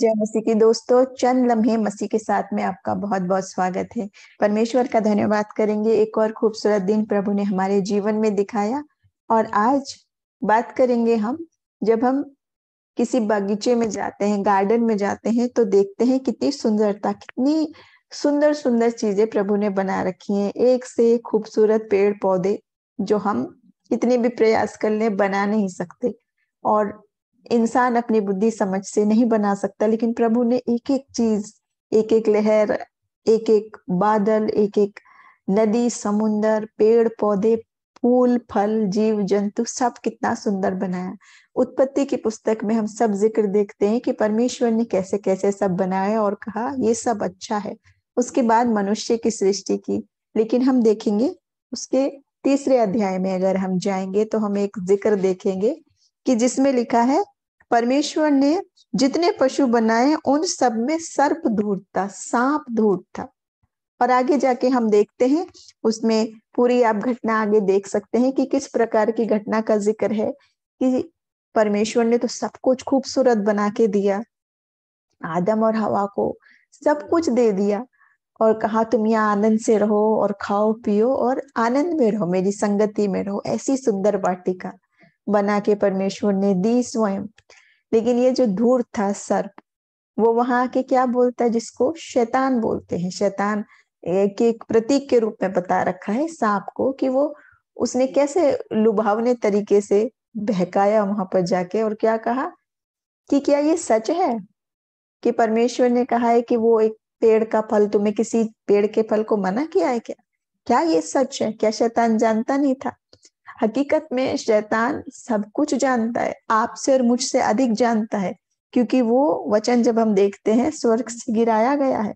जय मसीह के दोस्तों चंद लम्हे मसीह के साथ में आपका बहुत बहुत स्वागत है परमेश्वर का धन्यवाद करेंगे एक और खूबसूरत दिन प्रभु ने हमारे जीवन में दिखाया और आज बात करेंगे हम जब हम किसी बगीचे में जाते हैं गार्डन में जाते हैं तो देखते हैं कितनी सुंदरता कितनी सुंदर सुंदर चीजें प्रभु ने बना रखी हैं एक से एक खूबसूरत पेड़ पौधे जो हम कितने भी प्रयास कर ले बना नहीं सकते और इंसान अपनी बुद्धि समझ से नहीं बना सकता लेकिन प्रभु ने एक एक चीज एक एक लहर एक एक बादल एक एक नदी समुन्दर पेड़ पौधे फूल फल जीव जंतु सब कितना सुंदर बनाया उत्पत्ति की पुस्तक में हम सब जिक्र देखते हैं कि परमेश्वर ने कैसे कैसे सब बनाया और कहा ये सब अच्छा है उसके बाद मनुष्य की सृष्टि की लेकिन हम देखेंगे उसके तीसरे अध्याय में अगर हम जाएंगे तो हम एक जिक्र देखेंगे कि जिसमें लिखा है परमेश्वर ने जितने पशु बनाए उन सब में सर्प धूर्त था सांप धूर्त था और आगे जाके हम देखते हैं उसमें पूरी आप घटना आगे देख सकते हैं कि किस प्रकार की घटना का जिक्र है कि परमेश्वर ने तो सब कुछ खूबसूरत बना के दिया आदम और हवा को सब कुछ दे दिया और कहा तुम यहाँ आनंद से रहो और खाओ पियो और आनंद में रहो मेरी संगति में रहो ऐसी सुंदर वाटिका बना के परमेश्वर ने दी स्वयं लेकिन ये जो धूर था सर्प वो वहां के क्या बोलता है जिसको शैतान बोलते हैं शैतान के प्रतीक के रूप में बता रखा है सांप को कि वो उसने कैसे लुभावने तरीके से बहकाया वहां पर जाके और क्या कहा कि क्या ये सच है कि परमेश्वर ने कहा है कि वो एक पेड़ का फल तुम्हें किसी पेड़ के फल को मना किया है क्या क्या ये सच है क्या शैतान जानता नहीं था हकीकत में शैतान सब कुछ जानता है आपसे और मुझसे अधिक जानता है क्योंकि वो वचन जब हम देखते हैं स्वर्ग से गिराया गया है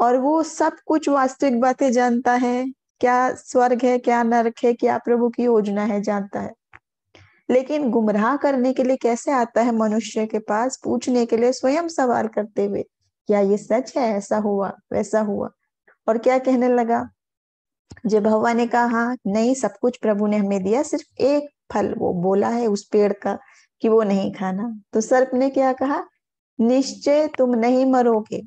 और वो सब कुछ वास्तविक बातें जानता है क्या स्वर्ग है क्या नरक है क्या प्रभु की योजना है जानता है लेकिन गुमराह करने के लिए कैसे आता है मनुष्य के पास पूछने के लिए स्वयं सवाल करते हुए क्या ये सच है ऐसा हुआ वैसा हुआ और क्या कहने लगा जय हवा ने कहा हाँ, नहीं सब कुछ प्रभु ने हमें दिया सिर्फ एक फल वो बोला है उस पेड़ का कि वो नहीं खाना तो सर्प ने क्या कहा निश्चय तुम नहीं मरोगे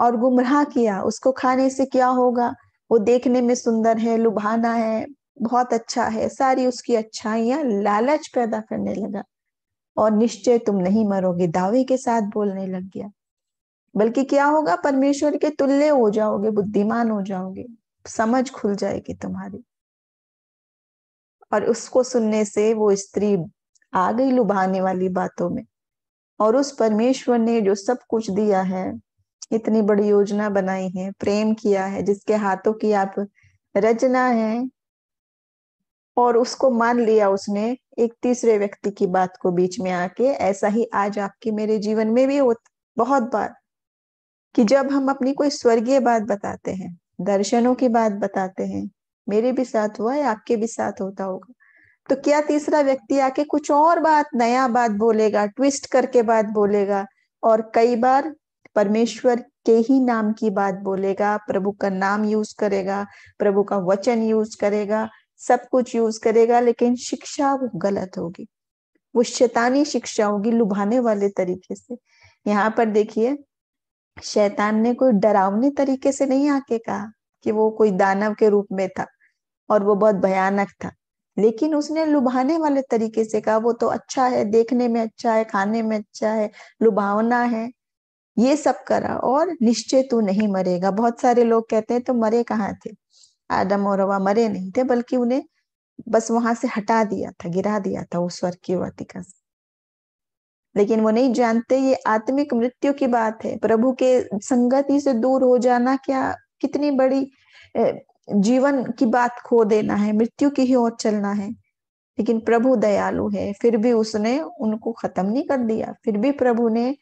और गुमराह किया उसको खाने से क्या होगा वो देखने में सुंदर है लुभाना है बहुत अच्छा है सारी उसकी अच्छाइयां लालच पैदा करने लगा और निश्चय तुम नहीं मरोगे दावे के साथ बोलने लग गया बल्कि क्या होगा परमेश्वर के तुल्य हो जाओगे बुद्धिमान हो जाओगे समझ खुल जाएगी तुम्हारी और उसको सुनने से वो स्त्री आ गई लुभाने वाली बातों में और उस परमेश्वर ने जो सब कुछ दिया है इतनी बड़ी योजना बनाई है प्रेम किया है जिसके हाथों की आप रचना है और उसको मान लिया उसने एक तीसरे व्यक्ति की बात को बीच में आके ऐसा ही आज आपके मेरे जीवन में भी हो बहुत बार कि जब हम अपनी कोई स्वर्गीय बात बताते हैं दर्शनों की बात बताते हैं मेरे भी साथ हुआ है आपके भी साथ होता होगा तो क्या तीसरा व्यक्ति आके कुछ और बात नया बात बोलेगा ट्विस्ट करके बात बोलेगा और कई बार परमेश्वर के ही नाम की बात बोलेगा प्रभु का नाम यूज करेगा प्रभु का वचन यूज करेगा सब कुछ यूज करेगा लेकिन शिक्षा वो गलत होगी वो शैतानी शिक्षा होगी लुभाने वाले तरीके से यहाँ पर देखिए शैतान ने कोई डरावने तरीके से नहीं आके कहा कि वो कोई दानव के रूप में था और वो बहुत भयानक था लेकिन उसने लुभाने वाले तरीके से कहा वो तो अच्छा है देखने में अच्छा है खाने में अच्छा है लुभावना है ये सब करा और निश्चय तू नहीं मरेगा बहुत सारे लोग कहते हैं तो मरे कहाँ थे आदम और हवा मरे नहीं थे बल्कि उन्हें बस वहां से हटा दिया था गिरा दिया था उस स्वर्ग की वाटिका से लेकिन वो नहीं जानते ये आत्मिक मृत्यु की बात है प्रभु के संगति से दूर हो जाना क्या कितनी बड़ी जीवन की बात खो देना है मृत्यु की ही ओर चलना है लेकिन प्रभु दयालु है फिर भी उसने उनको खत्म नहीं कर दिया फिर भी प्रभु ने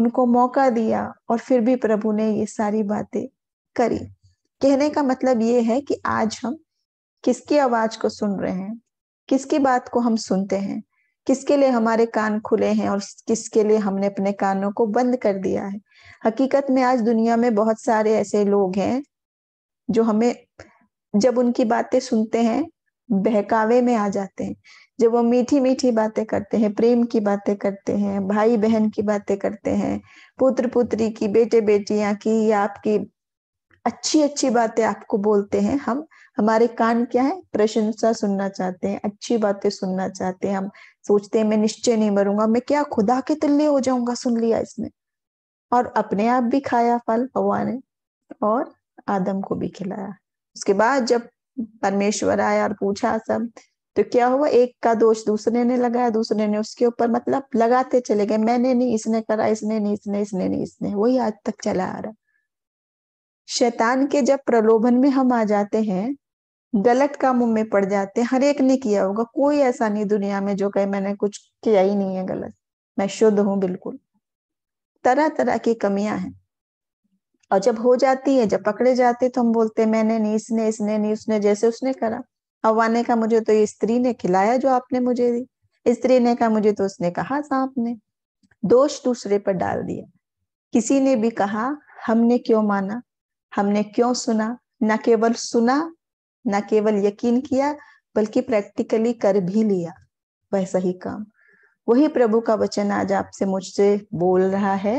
उनको मौका दिया और फिर भी प्रभु ने ये सारी बातें करी कहने का मतलब ये है कि आज हम किसकी आवाज को सुन रहे हैं किसकी बात को हम सुनते हैं किसके लिए हमारे कान खुले हैं और किसके लिए हमने अपने कानों को बंद कर दिया है हकीकत में आज दुनिया में बहुत सारे ऐसे लोग हैं जो हमें जब उनकी बातें सुनते हैं बहकावे में आ जाते हैं जब वो मीठी मीठी बातें करते हैं प्रेम की बातें करते हैं भाई बहन की बातें करते हैं पुत्र पुत्री की बेटे बेटियां की या आपकी अच्छी अच्छी बातें आपको बोलते हैं हम हमारे कान क्या है प्रशंसा सुनना चाहते हैं अच्छी बातें सुनना चाहते हैं हम सोचते हैं मैं निश्चय नहीं मरूंगा मैं क्या खुदा के तुल्य हो जाऊंगा सुन लिया इसने और अपने आप भी खाया फल हवा ने और आदम को भी खिलाया उसके बाद जब परमेश्वर आया और पूछा सब तो क्या हुआ एक का दोष दूसरे ने लगाया दूसरे ने उसके ऊपर मतलब लगाते चले गए मैंने नहीं इसने करा इसने नहीं इसने इसने नहीं इसने वही आज तक चला आ रहा शैतान के जब प्रलोभन में हम आ जाते हैं गलत कामों में पड़ जाते हैं हर एक ने किया होगा कोई ऐसा नहीं दुनिया में जो कहे मैंने कुछ किया ही नहीं है गलत मैं शुद्ध हूं बिल्कुल तरह तरह की कमियां हैं और जब हो जाती है जब पकड़े जाते तो हम बोलते मैंने नहीं इसने इसने नहीं उसने जैसे उसने करा हवा ने कहा मुझे तो स्त्री ने खिलाया जो आपने मुझे दी स्त्री ने कहा मुझे तो उसने कहा सांप ने दोष दूसरे पर डाल दिया किसी ने भी कहा हमने क्यों माना हमने क्यों सुना न केवल सुना न केवल यकीन किया बल्कि प्रैक्टिकली कर भी लिया वैसा ही काम वही प्रभु का वचन आज आपसे मुझसे बोल रहा है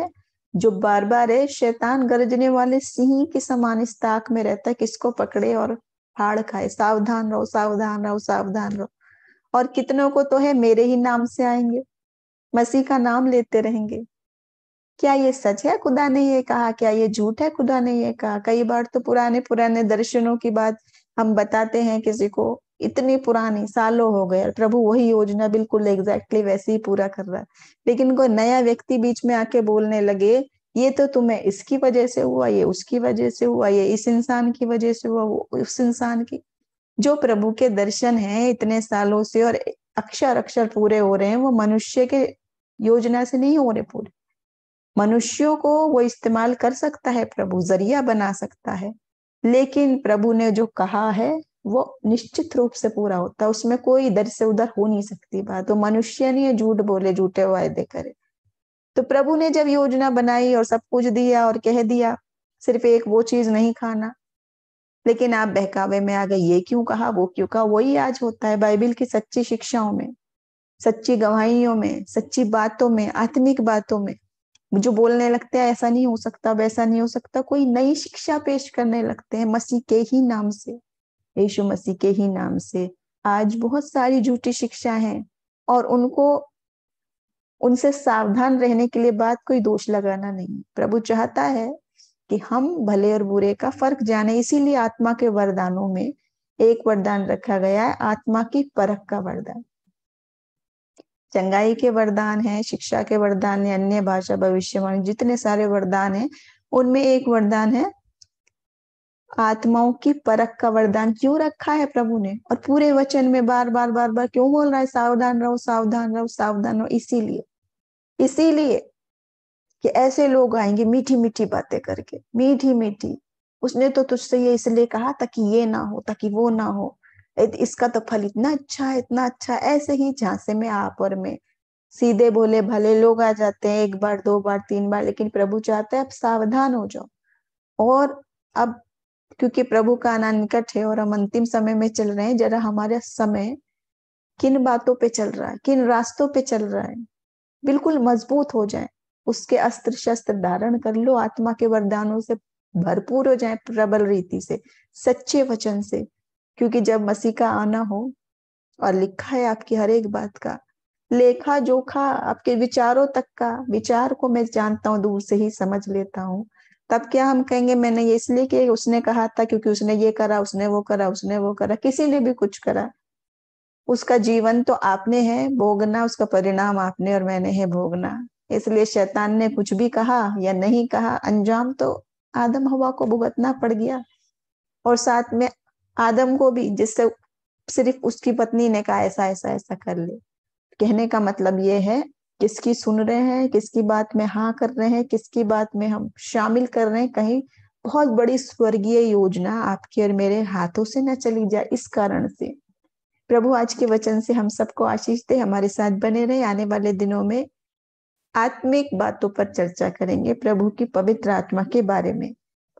जो बार बार है शैतान गरजने वाले सिंह के समान इस ताक में रहता है किसको पकड़े और फाड़ खाए सावधान रहो सावधान रहो सावधान रहो और कितनों को तो है मेरे ही नाम से आएंगे मसीह का नाम लेते रहेंगे क्या ये सच है खुदा ने ये कहा क्या ये झूठ है खुदा ने ये कहा कई बार तो पुराने पुराने दर्शनों की बात हम बताते हैं किसी को इतनी पुरानी सालों हो गए और प्रभु वही योजना बिल्कुल एग्जैक्टली वैसे ही पूरा कर रहा है लेकिन कोई नया व्यक्ति बीच में आके बोलने लगे ये तो तुम्हें इसकी वजह से हुआ ये उसकी वजह से हुआ ये इस इंसान की वजह से हुआ वो उस इंसान की जो प्रभु के दर्शन है इतने सालों से और अक्षर अक्षर पूरे हो रहे हैं वो मनुष्य के योजना से नहीं हो रहे पूरे मनुष्यों को वो इस्तेमाल कर सकता है प्रभु जरिया बना सकता है लेकिन प्रभु ने जो कहा है वो निश्चित रूप से पूरा होता है उसमें कोई इधर से उधर हो नहीं सकती बात तो मनुष्य नहीं झूठ बोले झूठे वायदे करे तो प्रभु ने जब योजना बनाई और सब कुछ दिया और कह दिया सिर्फ एक वो चीज नहीं खाना लेकिन आप बहकावे में आ गए ये क्यों कहा वो क्यों कहा वही आज होता है बाइबिल की सच्ची शिक्षाओं में सच्ची गवाहियों में सच्ची बातों में आत्मिक बातों में जो बोलने लगते हैं ऐसा नहीं हो सकता वैसा नहीं हो सकता कोई नई शिक्षा पेश करने लगते हैं मसीह के ही नाम से यीशु मसीह के ही नाम से आज बहुत सारी झूठी शिक्षा है और उनको उनसे सावधान रहने के लिए बात कोई दोष लगाना नहीं प्रभु चाहता है कि हम भले और बुरे का फर्क जाने इसीलिए आत्मा के वरदानों में एक वरदान रखा गया है आत्मा की परख का वरदान चंगाई के वरदान है शिक्षा के वरदान है अन्य भाषा भविष्यवाणी जितने सारे वरदान है उनमें एक वरदान है आत्माओं की परख का वरदान क्यों रखा है प्रभु ने और पूरे वचन में बार बार बार बार क्यों बोल रहा है सावधान रहो सावधान रहो सावधान रहो इसीलिए इसीलिए कि ऐसे लोग आएंगे मीठी मीठी बातें करके मीठी मीठी उसने तो तुझसे ये इसलिए कहा ताकि ये ना हो ताकि वो ना हो इसका तो फल इतना अच्छा है इतना अच्छा ऐसे ही झांसे में आप और मैं सीधे बोले भले लोग आ जाते हैं एक बार दो बार तीन बार लेकिन प्रभु चाहते हैं अब सावधान हो जाओ और अब क्योंकि प्रभु का आना निकट है और हम अंतिम समय में चल रहे हैं जरा हमारा समय किन बातों पे चल रहा है किन रास्तों पे चल रहा है बिल्कुल मजबूत हो जाए उसके अस्त्र शस्त्र धारण कर लो आत्मा के वरदानों से भरपूर हो जाए प्रबल रीति से सच्चे वचन से क्योंकि जब मसीह का आना हो और लिखा है आपकी हर एक बात का लेखा जोखा आपके विचारों तक का विचार को मैं जानता हूँ दूर से ही समझ लेता हूँ तब क्या हम कहेंगे मैंने ये इसलिए कि उसने कहा था क्योंकि उसने ये करा उसने वो करा उसने वो करा किसी ने भी कुछ करा उसका जीवन तो आपने है भोगना उसका परिणाम आपने और मैंने है भोगना इसलिए शैतान ने कुछ भी कहा या नहीं कहा अंजाम तो आदम हवा को भुगतना पड़ गया और साथ में आदम को भी जिससे सिर्फ उसकी पत्नी ने कहा ऐसा ऐसा ऐसा कर ले कहने का मतलब ये है किसकी सुन रहे हैं किसकी बात में हाँ कर रहे हैं किसकी बात में हम शामिल कर रहे हैं कहीं बहुत बड़ी स्वर्गीय योजना आपके और मेरे हाथों से ना चली जाए इस कारण से प्रभु आज के वचन से हम सबको आशीष दे हमारे साथ बने रहे आने वाले दिनों में आत्मिक बातों पर चर्चा करेंगे प्रभु की पवित्र आत्मा के बारे में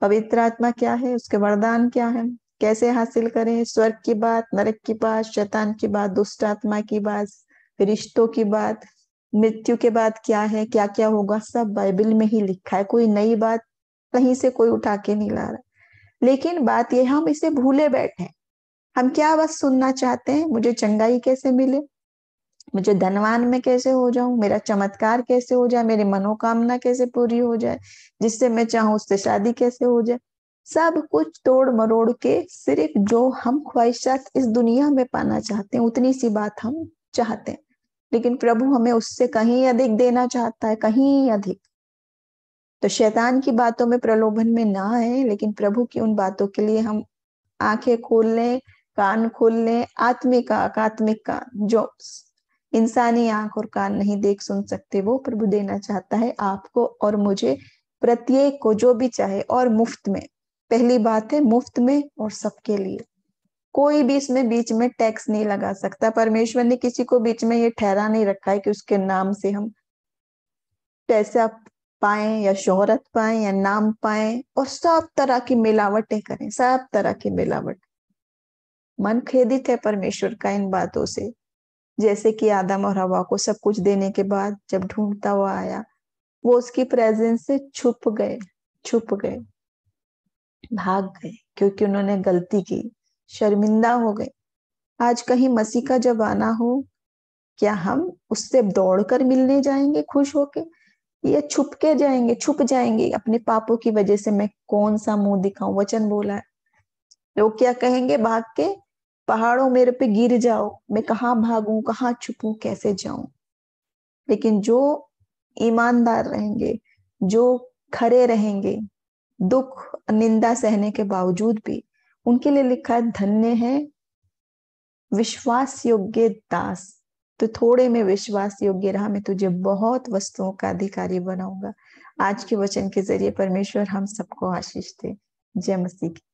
पवित्र आत्मा क्या है उसके वरदान क्या है कैसे हासिल करें स्वर्ग की बात नरक की बात शैतान की बात दुष्ट आत्मा की बात रिश्तों की बात मृत्यु के बाद क्या है क्या क्या होगा सब बाइबल में ही लिखा है कोई नई बात कहीं से कोई उठा के नहीं ला रहा लेकिन बात यह हम इसे भूले बैठे हम क्या बस सुनना चाहते हैं मुझे चंगाई कैसे मिले मुझे धनवान में कैसे हो जाऊं मेरा चमत्कार कैसे हो जाए मेरी मनोकामना कैसे पूरी हो जाए जिससे मैं चाहूं उससे शादी कैसे हो जाए सब कुछ तोड़ मरोड़ के सिर्फ जो हम ख्वाहिशात इस दुनिया में पाना चाहते हैं उतनी सी बात हम चाहते हैं लेकिन प्रभु हमें उससे कहीं अधिक देना चाहता है कहीं अधिक तो शैतान की बातों में प्रलोभन में ना आए लेकिन प्रभु की उन बातों के लिए हम आंखें खोल लें कान खोल लें आत्मिक आंख का जो इंसानी आंख और कान नहीं देख सुन सकते वो प्रभु देना चाहता है आपको और मुझे प्रत्येक को जो भी चाहे और मुफ्त में पहली बात है मुफ्त में और सबके लिए कोई भी इसमें बीच में टैक्स नहीं लगा सकता परमेश्वर ने किसी को बीच में ये ठहरा नहीं रखा है कि उसके नाम से हम पैसा पाए या शोहरत पाए या नाम पाए और सब तरह की मिलावटें करें सब तरह की मिलावट मन खेदित है परमेश्वर का इन बातों से जैसे कि आदम और हवा को सब कुछ देने के बाद जब ढूंढता हुआ आया वो उसकी प्रेजेंस से छुप गए छुप गए भाग गए क्योंकि उन्होंने गलती की शर्मिंदा हो गए आज कहीं मसीह का जब आना हो क्या हम उससे दौड़कर मिलने जाएंगे खुश होके या छुप के जाएंगे छुप जाएंगे अपने पापों की वजह से मैं कौन सा मुंह दिखाऊं वचन बोला है लोग क्या कहेंगे भाग के पहाड़ों मेरे पे गिर जाओ मैं कहाँ भागू कहाँ छुपू कैसे जाऊं लेकिन जो ईमानदार रहेंगे जो खरे रहेंगे दुख निंदा सहने के बावजूद भी उनके लिए लिखा है धन्य है विश्वास योग्य दास तो थोड़े में विश्वास योग्य रहा मैं तुझे बहुत वस्तुओं का अधिकारी बनाऊंगा आज के वचन के जरिए परमेश्वर हम सबको आशीष दे जय मसीह की